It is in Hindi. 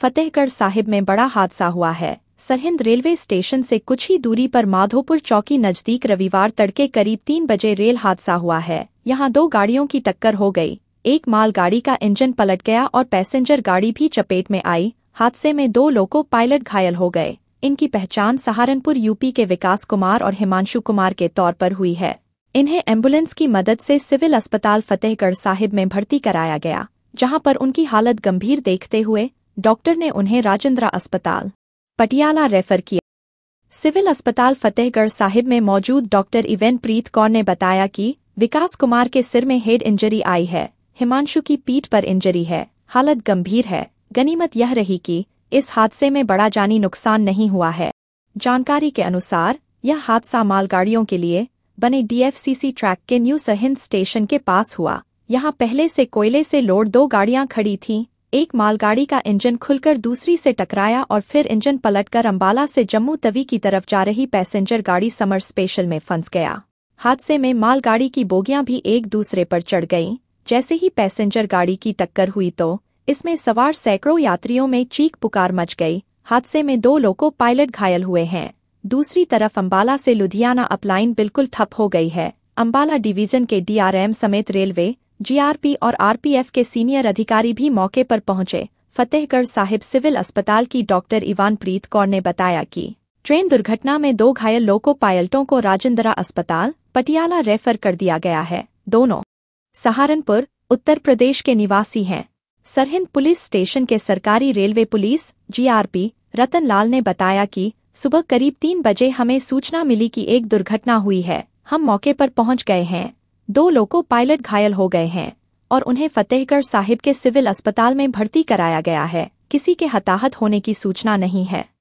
फतेहगढ़ साहिब में बड़ा हादसा हुआ है सरहिंद रेलवे स्टेशन से कुछ ही दूरी पर माधोपुर चौकी नजदीक रविवार तड़के करीब तीन बजे रेल हादसा हुआ है यहाँ दो गाड़ियों की टक्कर हो गई एक मालगाड़ी का इंजन पलट गया और पैसेंजर गाड़ी भी चपेट में आई हादसे में दो लोको पायलट घायल हो गए इनकी पहचान सहारनपुर यूपी के विकास कुमार और हिमांशु कुमार के तौर पर हुई है इन्हें एम्बुलेंस की मदद से सिविल अस्पताल फतेहगढ़ साहिब में भर्ती कराया गया जहां पर उनकी हालत गंभीर देखते हुए डॉक्टर ने उन्हें राजेंद्रा अस्पताल पटियाला रेफर किया सिविल अस्पताल फतेहगढ़ साहिब में मौजूद डॉक्टर इवेन प्रीत कौर ने बताया कि विकास कुमार के सिर में हेड इंजरी आई है हिमांशु की पीठ पर इंजरी है हालत गंभीर है गनीमत यह रही कि इस हादसे में बड़ा जानी नुकसान नहीं हुआ है जानकारी के अनुसार यह हादसा मालगाड़ियों के लिए बने डीएफसीसी ट्रैक के न्यू सहिंद स्टेशन के पास हुआ यहाँ पहले से कोयले से लोड दो गाड़ियां खड़ी थीं एक मालगाड़ी का इंजन खुलकर दूसरी से टकराया और फिर इंजन पलटकर अंबाला से जम्मू तवी की तरफ जा रही पैसेंजर गाड़ी समर स्पेशल में फंस गया हादसे में मालगाड़ी की बोगियां भी एक दूसरे पर चढ़ गईं जैसे ही पैसेंजर गाड़ी की टक्कर हुई तो इसमें सवार सैकड़ों यात्रियों में चीख पुकार मच गई हादसे में दो लोको पायलट घायल हुए हैं दूसरी तरफ अम्बाला से लुधियाना अपलाइन बिल्कुल ठप हो गई है अम्बाला डिवीजन के डीआरएम समेत रेलवे जीआरपी और आरपीएफ के सीनियर अधिकारी भी मौके पर पहुंचे फतेहगढ़ साहिब सिविल अस्पताल की डॉक्टर इवान प्रीत कौर ने बताया कि ट्रेन दुर्घटना में दो घायल लोको पायलटों को राजेंद्रा अस्पताल पटियाला रेफर कर दिया गया है दोनों सहारनपुर उत्तर प्रदेश के निवासी हैं सरहिंद पुलिस स्टेशन के सरकारी railway police GRP Ratan Lal ने बताया कि सुबह करीब तीन बजे हमें सूचना मिली कि एक दुर्घटना हुई है हम मौके पर पहुंच गए हैं दो लोको पायलट घायल हो गए हैं और उन्हें फतेहगढ़ साहिब के सिविल अस्पताल में भर्ती कराया गया है किसी के हताहत होने की सूचना नहीं है